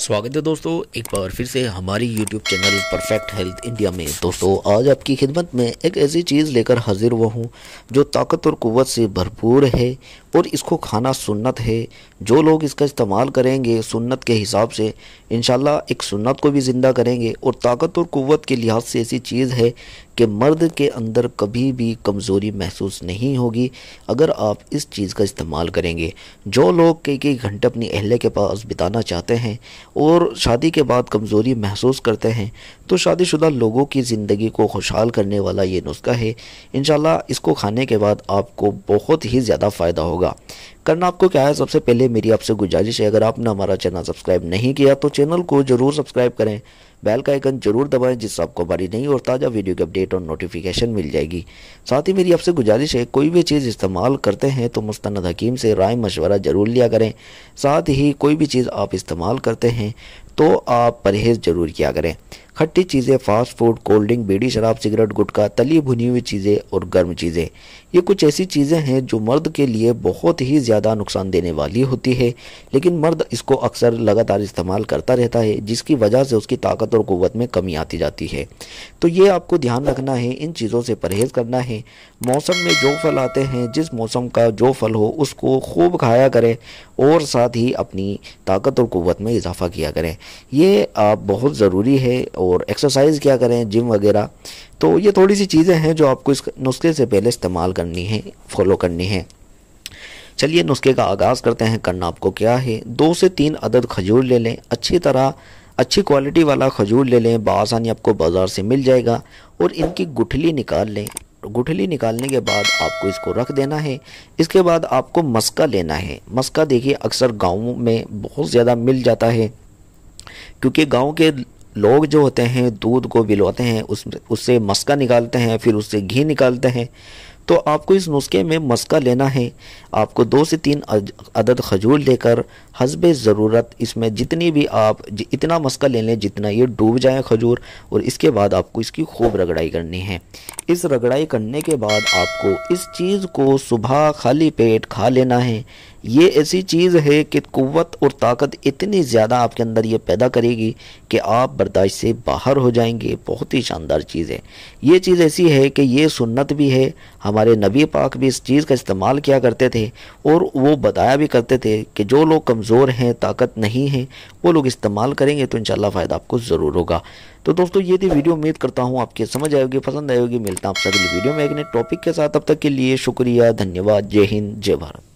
स्वागत है दोस्तों एक बार फिर से हमारी YouTube channel perfect health India में दोस्तों आज आपकी खिदमत में एक ऐसी चीज़ लेकर हाजिर हुआ हूँ जो ताकत और कुवत से भरपूर है और इसको खाना सुन्नत है जो लोग इसका इस्तेमाल करेंगे सुन्नत के हिसाब से इन एक सुन्नत को भी ज़िंदा करेंगे और ताकत और क़वत के लिहाज से ऐसी चीज़ है कि मर्द के अंदर कभी भी कमज़ोरी महसूस नहीं होगी अगर आप इस चीज़ का इस्तेमाल करेंगे जो लोग कई कई घंटे अपनी अहले के पास बिताना चाहते हैं और शादी के बाद कमज़ोरी महसूस करते हैं तो शादीशुदा लोगों की ज़िंदगी को खुशहाल करने वाला ये नुस्खा है इन इसको खाने के बाद आपको बहुत ही ज़्यादा फ़ायदा होगा होगा करना आपको क्या है सबसे पहले मेरी आपसे गुजारिश है अगर आपने हमारा चैनल सब्सक्राइब नहीं किया तो चैनल को जरूर सब्सक्राइब करें बेल का आइकन जरूर दबाएं जिससे आपको बारी नहीं और ताज़ा वीडियो की अपडेट और नोटिफिकेशन मिल जाएगी साथ ही मेरी आपसे गुजारिश है कोई भी चीज़ इस्तेमाल करते हैं तो मुस्ंद हकीम से राय मशवरा ज़रूर लिया करें साथ ही कोई भी चीज़ आप इस्तेमाल करते हैं तो आप परहेज़ ज़रूर किया करें खट्टी चीज़ें fast food cold drink bidi शराब सिगरेट गुटखा तली भुनी हुई चीज़ें और गर्म चीज़ें ये कुछ ऐसी चीज़ें हैं जो मर्द के लिए बहुत ही ज़्यादा नुकसान देने वाली होती है लेकिन मर्द इसको अक्सर लगातार इस्तेमाल करता रहता है जिसकी वजह से उसकी ताकत और कुत में कमी आती जाती है तो ये आपको ध्यान रखना है इन चीज़ों से परहेज़ करना है मौसम में जो फल आते हैं जिस मौसम का जो फल हो उसको खूब खाया करें और साथ ही अपनी ताकत और कुत में इजाफा किया करें ये बहुत ज़रूरी है और और एक्सरसाइज क्या करें जिम वगैरह तो ये थोड़ी सी चीज़ें हैं जो आपको इस नुस्खे से पहले इस्तेमाल करनी है फॉलो करनी है चलिए नुस्खे का आगाज़ करते हैं करना आपको क्या है दो से तीन अदद खजूर ले लें अच्छी तरह अच्छी क्वालिटी वाला खजूर ले लें बासानी आपको बाज़ार से मिल जाएगा और इनकी गुठली निकाल लें गुठली निकालने के बाद आपको इसको रख देना है इसके बाद आपको मस्का लेना है मस्का देखिए अक्सर गाँव में बहुत ज़्यादा मिल जाता है क्योंकि गाँव के लोग जो होते हैं दूध को बिलोते हैं उस उससे मस्का निकालते हैं फिर उससे घी निकालते हैं तो आपको इस नुस्खे में मस्का लेना है आपको दो से तीन अदद खजूर लेकर हसब ज़रूरत इसमें जितनी भी आप इतना मस्का ले लें जितना ये डूब जाए खजूर और इसके बाद आपको इसकी खूब रगड़ाई करनी है इस रगड़ाई करने के बाद आपको इस चीज़ को सुबह खाली पेट खा लेना है ये ऐसी चीज़ है कि कुत और ताकत इतनी ज़्यादा आपके अंदर ये पैदा करेगी कि आप बर्दाश्त से बाहर हो जाएंगे बहुत ही शानदार चीज़ है ये चीज़ ऐसी है कि ये सुन्नत भी है हमारे नबी पाक भी इस चीज़ का इस्तेमाल किया करते थे और वो बताया भी करते थे कि जो लोग कमज़ोर हैं ताकत नहीं है वो लोग इस्तेमाल करेंगे तो इन फ़ायदा आपको ज़रूर होगा तो दोस्तों ये थी वीडियो उम्मीद करता हूँ आपके समझ आएगी पसंद आएगी मिलता हूँ आपसे अगली वीडियो में एक नए टॉपिक के साथ अब तक के लिए शुक्रिया धन्यवाद जय हिंद जय भारत